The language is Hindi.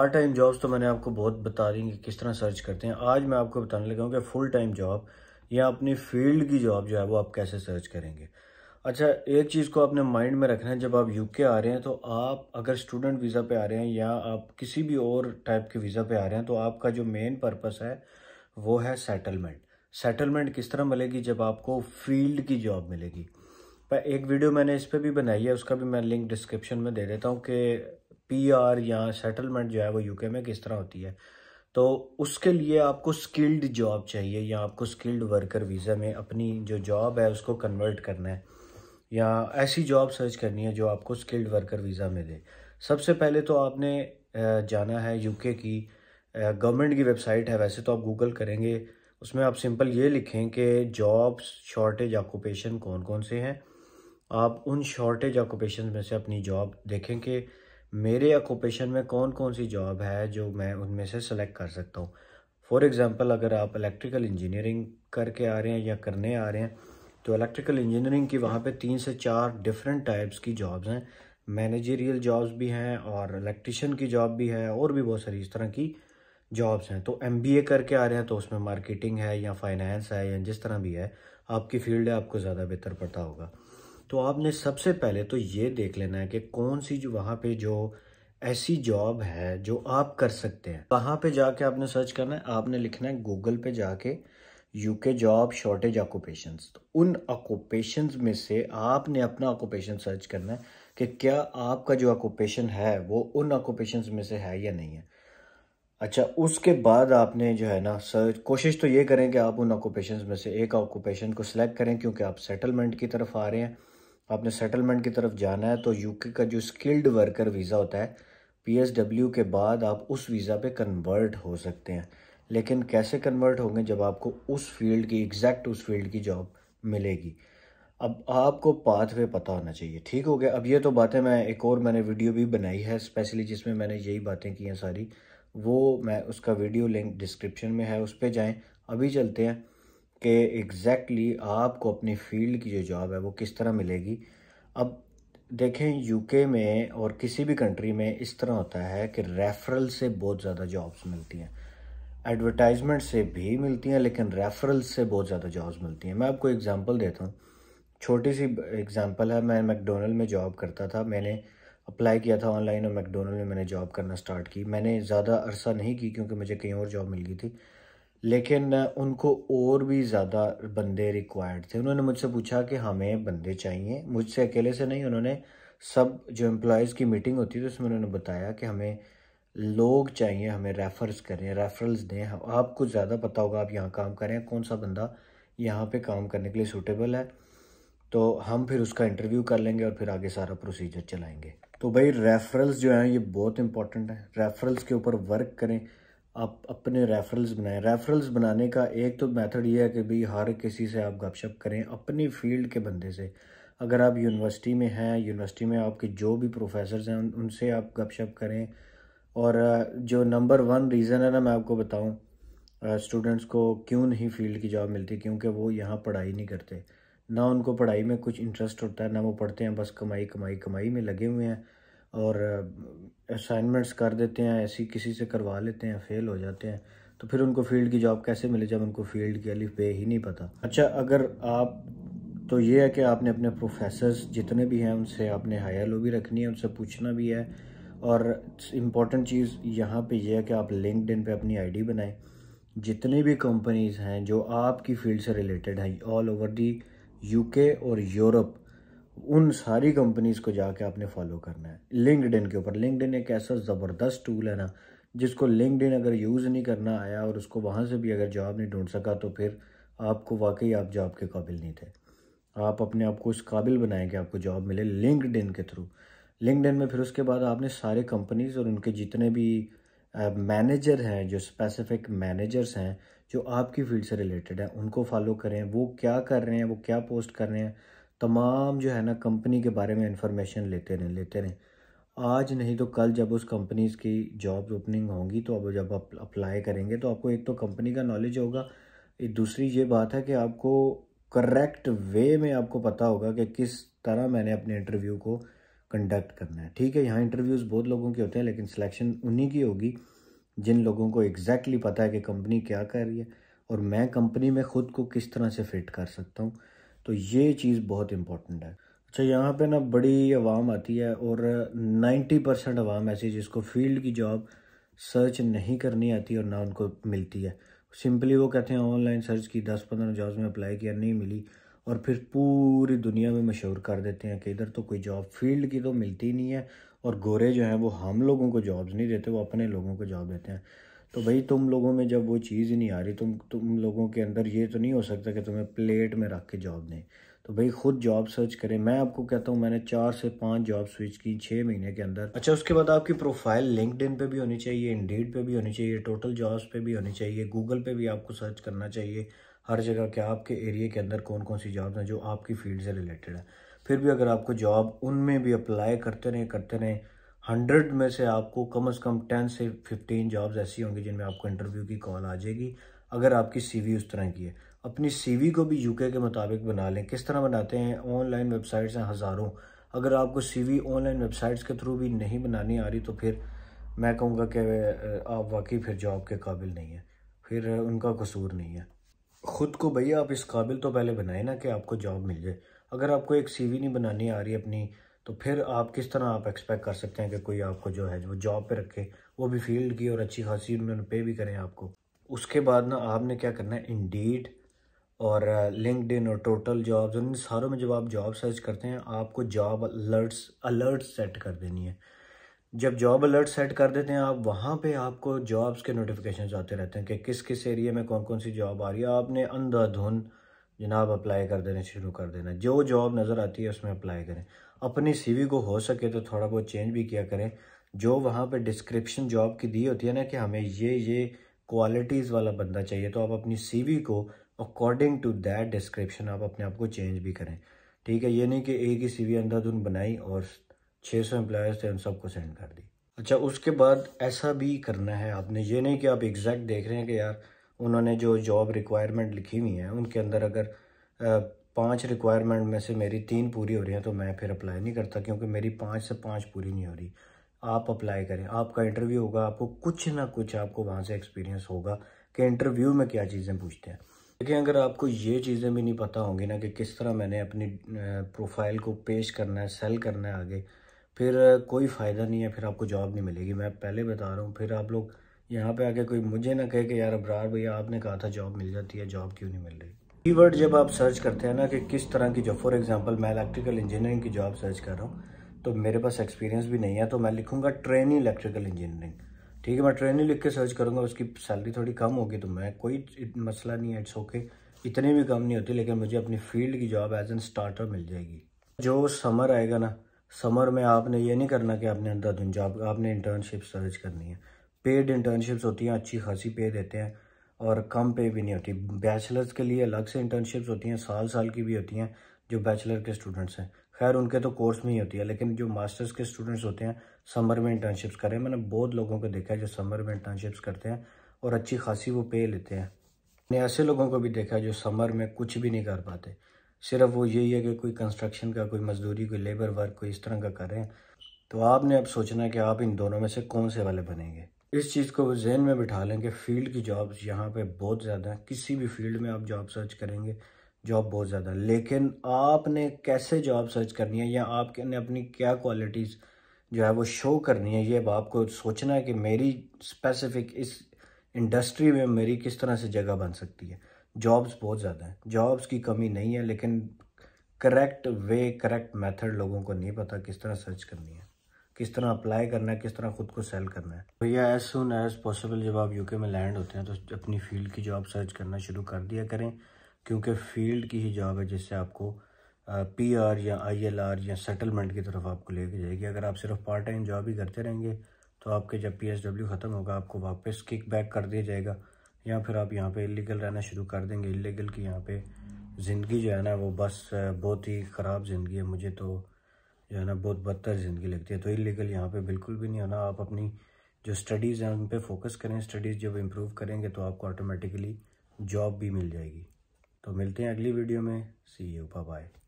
पार्ट टाइम जॉब्स तो मैंने आपको बहुत बता दी कि किस तरह सर्च करते हैं आज मैं आपको बताने लगा हूँ कि फुल टाइम जॉब या अपनी फील्ड की जॉब जो है वो आप कैसे सर्च करेंगे अच्छा एक चीज़ को अपने माइंड में रखना है जब आप यूके आ रहे हैं तो आप अगर स्टूडेंट वीज़ा पे आ रहे हैं या आप किसी भी और टाइप के वीज़ा पे आ रहे हैं तो आपका जो मेन पर्पस है वो है सेटलमेंट सेटलमेंट किस तरह मिलेगी जब आपको फील्ड की जॉब मिलेगी पर एक वीडियो मैंने इस पर भी बनाई है उसका भी मैं लिंक डिस्क्रिप्शन में दे देता हूँ कि पीआर या सेटलमेंट जो है वो यूके में किस तरह होती है तो उसके लिए आपको स्किल्ड जॉब चाहिए या आपको स्किल्ड वर्कर वीज़ा में अपनी जो जॉब है उसको कन्वर्ट करना है या ऐसी जॉब सर्च करनी है जो आपको स्किल्ड वर्कर वीज़ा में दे सबसे पहले तो आपने जाना है यूके की गवर्नमेंट की वेबसाइट है वैसे तो आप गूगल करेंगे उसमें आप सिंपल ये लिखें कि जॉब्स शॉर्टेज ऑक्यूपेशन कौन कौन से हैं आप उन शॉर्टेज ऑक्यूपेशन में से अपनी जॉब देखें कि मेरे ऑक्यूपेशन में कौन कौन सी जॉब है जो मैं उनमें से सेलेक्ट कर सकता हूँ फॉर एग्ज़ाम्पल अगर आप इलेक्ट्रिकल इंजीनियरिंग करके आ रहे हैं या करने आ रहे हैं तो इलेक्ट्रिकल इंजीनियरिंग की वहाँ पे तीन से चार डिफरेंट टाइप्स की जॉब्स हैं मैनेजरियल जॉब्स भी हैं और इलेक्ट्रिशियन की जॉब भी है और भी बहुत सारी इस तरह की जॉब्स हैं तो एम करके आ रहे हैं तो उसमें मार्केटिंग है या फाइनेंस है या जिस तरह भी है आपकी फील्ड है आपको ज़्यादा बेहतर पता होगा तो आपने सबसे पहले तो ये देख लेना है कि कौन सी जो वहाँ पे जो ऐसी जॉब है जो आप कर सकते हैं वहाँ पे जाके आपने सर्च करना है आपने लिखना है गूगल पे जाके यूके जॉब शॉर्टेज ऑक्यूपेशंस तो उन ऑक्यूपेशंस में से आपने अपना ऑक्यूपेशन सर्च करना है कि क्या आपका जो ऑक्यूपेशन है वो उन ऑक्यूपेशंस में से है या नहीं है अच्छा उसके बाद आपने जो है ना सर्च कोशिश तो ये करें कि आप उन ऑक्यूपेशंस में से एक ऑक्यूपेशन को सिलेक्ट करें क्योंकि आप सेटलमेंट की तरफ आ रहे हैं आपने सेटलमेंट की तरफ जाना है तो यूके का जो स्किल्ड वर्कर वीज़ा होता है पीएसडब्ल्यू के बाद आप उस वीज़ा पे कन्वर्ट हो सकते हैं लेकिन कैसे कन्वर्ट होंगे जब आपको उस फील्ड की एग्जैक्ट उस फील्ड की जॉब मिलेगी अब आपको पाथवे पता होना चाहिए ठीक हो गया अब ये तो बातें मैं एक और मैंने वीडियो भी बनाई है स्पेशली जिसमें मैंने यही बातें की हैं सारी वो मैं उसका वीडियो लिंक डिस्क्रिप्शन में है उस पर जाएँ अभी चलते हैं कि एग्जैक्टली exactly आपको अपनी फील्ड की जो जॉब है वो किस तरह मिलेगी अब देखें यूके में और किसी भी कंट्री में इस तरह होता है कि रेफरल से बहुत ज़्यादा जॉब्स मिलती हैं एडवर्टाइजमेंट से भी मिलती हैं लेकिन रेफरल से बहुत ज़्यादा जॉब्स मिलती हैं मैं आपको एग्जांपल देता हूँ छोटी सी एग्जांपल है मैं मैकडोनल्ड में जॉब करता था मैंने अप्लाई किया था ऑनलाइन और मैकडोनल्ड में मैंने जॉब करना स्टार्ट की मैंने ज़्यादा अरसा नहीं की क्योंकि मुझे कहीं और जॉब मिल गई थी लेकिन उनको और भी ज़्यादा बंदे रिक्वायर्ड थे उन्होंने मुझसे पूछा कि हमें बंदे चाहिए मुझसे अकेले से नहीं उन्होंने सब जो एम्प्लॉयज़ की मीटिंग होती है तो उसमें उन्होंने बताया कि हमें लोग चाहिए हमें रेफ़र्स करें रेफ़रल्स दें आपको ज़्यादा पता होगा आप यहाँ काम करें कौन सा बंदा यहाँ पे काम करने के लिए सूटेबल है तो हम फिर उसका इंटरव्यू कर लेंगे और फिर आगे सारा प्रोसीजर चलाएंगे तो भाई रेफ़रल्स जो हैं ये बहुत इंपॉर्टेंट है रेफ़रल्स के ऊपर वर्क करें आप अपने रेफरल्स बनाएं रेफरल्स बनाने का एक तो मेथड यह है कि भाई हर किसी से आप गपशप करें अपनी फील्ड के बंदे से अगर आप यूनिवर्सिटी में हैं यूनिवर्सिटी में आपके जो भी प्रोफेसर हैं उनसे आप गपशप करें और जो नंबर वन रीज़न है ना मैं आपको बताऊं स्टूडेंट्स को क्यों नहीं फील्ड की जॉब मिलती क्योंकि वो यहाँ पढ़ाई नहीं करते ना उनको पढ़ाई में कुछ इंटरेस्ट होता है ना वो पढ़ते हैं बस कमाई कमाई कमाई में लगे हुए हैं और असाइनमेंट्स कर देते हैं ऐसी किसी से करवा लेते हैं फेल हो जाते हैं तो फिर उनको फील्ड की जॉब कैसे मिले जब उनको फील्ड की अलिफ बे ही नहीं पता अच्छा अगर आप तो ये है कि आपने अपने प्रोफेसर्स जितने भी हैं उनसे आपने हायर लो भी रखनी है उनसे पूछना भी है और इम्पॉर्टेंट चीज़ यहाँ पे ये है कि आप लिंकड पे अपनी आईडी बनाएं जितनी भी कंपनीज़ हैं जो आपकी फील्ड से रिलेटेड हैं ऑल ओवर दी यूके और यूरोप उन सारी कंपनीज़ को जाके आपने फॉलो करना है लिंकड के ऊपर लिंकड एक ऐसा ज़बरदस्त टूल है ना जिसको लिंकड अगर यूज़ नहीं करना आया और उसको वहाँ से भी अगर जॉब नहीं ढूंढ सका तो फिर आपको वाकई आप जॉब के काबिल नहीं थे आप अपने आप को उस काबिल बनाएं कि आपको जॉब मिले लिंकड के थ्रू लिंकड में फिर उसके बाद आपने सारे कंपनीज़ और उनके जितने भी मैनेजर हैं जो स्पेसिफिक मैनेजर्स हैं जो आपकी फील्ड से रिलेटेड हैं उनको फॉलो करें वो क्या कर रहे हैं वो क्या पोस्ट कर रहे हैं तमाम जो है ना कंपनी के बारे में इंफॉर्मेशन लेते रहें लेते रहें आज नहीं तो कल जब उस कंपनीज़ की जॉब ओपनिंग होंगी तो अब जब आप अप्लाई करेंगे तो आपको एक तो कंपनी का नॉलेज होगा एक दूसरी ये बात है कि आपको करेक्ट वे में आपको पता होगा कि किस तरह मैंने अपने इंटरव्यू को कंडक्ट करना है ठीक है यहाँ इंटरव्यूज़ बहुत लोगों के होते हैं लेकिन सिलेक्शन उन्हीं की होगी जिन लोगों को एग्जैक्टली exactly पता है कि कंपनी क्या कर रही है और मैं कंपनी में ख़ुद को किस तरह से फिट कर सकता हूँ तो ये चीज़ बहुत इम्पॉर्टेंट है अच्छा यहाँ पे ना बड़ी आवाम आती है और 90 परसेंट आवाम ऐसी जिसको फील्ड की जॉब सर्च नहीं करनी आती और ना उनको मिलती है सिंपली वो कहते हैं ऑनलाइन सर्च की दस पंद्रह जॉब्स में अप्लाई किया नहीं मिली और फिर पूरी दुनिया में मशहूर कर देते हैं कि इधर तो कोई जॉब फील्ड की तो मिलती नहीं है और गोरे जो हैं वो हम लोगों को जॉब्स नहीं देते वो अपने लोगों को जॉब देते हैं तो भाई तुम लोगों में जब वो चीज़ ही नहीं आ रही तुम तुम लोगों के अंदर ये तो नहीं हो सकता कि तुम्हें प्लेट में रख के जॉब दें तो भाई खुद जॉब सर्च करें मैं आपको कहता हूँ मैंने चार से पांच जॉब स्विच की छः महीने के अंदर अच्छा उसके बाद आपकी प्रोफाइल लिंकड पे भी होनी चाहिए इंडीड पे भी होनी चाहिए टोटल जॉब्स पे भी होनी चाहिए गूगल पे भी आपको सर्च करना चाहिए हर जगह के आपके एरिया के अंदर कौन कौन सी जॉब्स हैं जो आपकी फील्ड से रिलेटेड है फिर भी अगर आपको जॉब उनमें भी अप्लाई करते रहें करते रहें हंड्रेड में से आपको कम से कम टेन से फिफ्टीन जॉब्स ऐसी होंगी जिनमें आपको इंटरव्यू की कॉल आ जाएगी अगर आपकी सीवी उस तरह की है अपनी सीवी को भी यूके के मुताबिक बना लें किस तरह बनाते हैं ऑनलाइन वेबसाइट्स हैं हज़ारों अगर आपको सी ऑनलाइन वेबसाइट्स के थ्रू भी नहीं बनानी आ रही तो फिर मैं कहूँगा कि आप वाकई फिर जॉब के काबिल नहीं है फिर उनका कसूर नहीं है ख़ुद को भैया आप इस काबिल तो पहले बनाए ना कि आपको जॉब मिल जाए अगर आपको एक सीवी नहीं बनानी आ रही अपनी तो फिर आप किस तरह आप एक्सपेक्ट कर सकते हैं कि कोई आपको जो है वो जॉब पे रखे वो भी फील्ड की और अच्छी खासी उन्होंने पे भी करें आपको उसके बाद ना आपने क्या करना है इंडीड और लिंकड और टोटल जॉब्स उन सारों में जब आप जॉब सर्च करते हैं आपको जॉब अलर्ट्स अलर्ट सेट कर देनी है जब जॉब अलर्ट सेट कर देते हैं आप वहाँ पे आपको जॉब्स के नोटिफिकेशन आते रहते हैं कि किस किस एरिया में कौन कौन सी जॉब आ रही है आपने अंधाधुन जनाब अप्लाई कर देना शुरू कर देना जो जॉब नज़र आती है उसमें अप्लाई करें अपनी सीवी को हो सके तो थोड़ा बहुत चेंज भी किया करें जो वहाँ पे डिस्क्रिप्शन जॉब की दी होती है ना कि हमें ये ये क्वालिटीज़ वाला बंदा चाहिए तो आप अपनी सीवी को अकॉर्डिंग टू दैट डिस्क्रिप्शन आप अपने आप को चेंज भी करें ठीक है ये नहीं कि एक ही सी वी अंधाधुन बनाई और छः सौ एम्प्लॉयर्स थे उन सबको सेंड कर दी अच्छा उसके बाद ऐसा भी करना है आपने ये नहीं कि आप एग्जैक्ट देख रहे हैं कि यार उन्होंने जो जॉब रिक्वायरमेंट लिखी हुई हैं उनके अंदर अगर पांच रिक्वायरमेंट में से मेरी तीन पूरी हो रही हैं तो मैं फिर अप्लाई नहीं करता क्योंकि मेरी पाँच से पाँच पूरी नहीं हो रही आप अप्लाई करें आपका इंटरव्यू होगा आपको कुछ ना कुछ आपको वहाँ से एक्सपीरियंस होगा कि इंटरव्यू में क्या चीज़ें पूछते हैं देखिए अगर आपको ये चीज़ें भी नहीं पता होंगी ना कि किस तरह मैंने अपनी प्रोफाइल को पेश करना है सेल करना है आगे फिर कोई फ़ायदा नहीं है फिर आपको जॉब नहीं मिलेगी मैं पहले बता रहा हूँ फिर आप लोग यहाँ पे आके कोई मुझे ना कहे कि यार अबरार भैया आपने कहा था जॉब मिल जाती है जॉब क्यों नहीं मिल रही वर्ड जब आप सर्च करते हैं ना कि किस तरह की जॉब फॉर एग्जांपल मैं इलेक्ट्रिकल इंजीनियरिंग की जॉब सर्च कर रहा हूँ तो मेरे पास एक्सपीरियंस भी नहीं है तो मैं लिखूँगा ट्रेनिंग इलेक्ट्रिकल इंजीनियरिंग ठीक है मैं ट्रेनी लिख के सर्च करूँगा उसकी सैलरी थोड़ी कम होगी तो मैं कोई मसला नहीं है इट्स ओके इतनी भी कम नहीं होती लेकिन मुझे अपनी फील्ड की जॉब एज एन स्टार्टर मिल जाएगी जो समर आएगा ना समर में आपने ये नहीं करना कि आपने अंदर जॉब आपने इंटर्नशिप सर्च करनी है पेड इंटर्नशिप्स होती हैं अच्छी खासी पे देते हैं और कम पे भी नहीं होती बैचलर्स के लिए अलग से इंटर्नशिप्स होती हैं साल साल की भी होती हैं जो बैचलर के स्टूडेंट्स हैं खैर उनके तो कोर्स में ही होती है लेकिन जो मास्टर्स के स्टूडेंट्स होते हैं समर में इंटर्नशिप्स करें मैंने बहुत लोगों को देखा है जो समर में इंटर्नशिप्स करते हैं और अच्छी खासी वो पे लेते हैं मैंने ऐसे लोगों को भी देखा है जो समर में कुछ भी नहीं कर पाते सिर्फ वो यही है कि कोई कंस्ट्रक्शन का कोई मजदूरी कोई लेबर वर्क कोई इस तरह का कर रहे हैं तो आपने अब सोचना है कि आप इन दोनों में से कौन से वाले बनेंगे इस चीज़ को वो जहन में बिठा लें कि फ़ील्ड की जॉब्स यहाँ पे बहुत ज़्यादा हैं किसी भी फील्ड में आप जॉब सर्च करेंगे जॉब बहुत ज़्यादा लेकिन आपने कैसे जॉब सर्च करनी है या आपने अपनी क्या क्वालिटीज़ जो है वो शो करनी है ये अब आपको सोचना है कि मेरी स्पेसिफिक इस इंडस्ट्री में मेरी किस तरह से जगह बन सकती है जॉब्स बहुत ज़्यादा हैं जॉब्स की कमी नहीं है लेकिन करेक्ट वे करेक्ट मेथड लोगों को नहीं पता किस तरह सर्च करनी है किस तरह अप्लाई करना है किस तरह ख़ुद को सेल करना है भैया एज सुन एज पॉसिबल जब आप यूके में लैंड होते हैं तो अपनी फील्ड की जॉब सर्च करना शुरू कर दिया करें क्योंकि फील्ड की ही जॉब है जिससे आपको पी आर या आई एल आर या सेटलमेंट की तरफ आपको लेके जाएगी अगर आप सिर्फ पार्ट टाइम जॉब ही करते रहेंगे तो आपके जब पी एस डब्ल्यू ख़त्म होगा आपको वापस किक बैक कर दिया जाएगा या फिर आप यहाँ पे इलीगल रहना शुरू कर देंगे इलीगल की यहाँ पे ज़िंदगी जो है ना वो बस बहुत ही ख़राब ज़िंदगी है मुझे तो जो है ना बहुत बदतर ज़िंदगी लगती है तो इलीगल यहाँ पे बिल्कुल भी नहीं होना आप अपनी जो स्टडीज़ हैं उन पर फोकस करें स्टडीज़ जब इम्प्रूव करेंगे तो आपको ऑटोमेटिकली जॉब भी मिल जाएगी तो मिलते हैं अगली वीडियो में सी यू बाय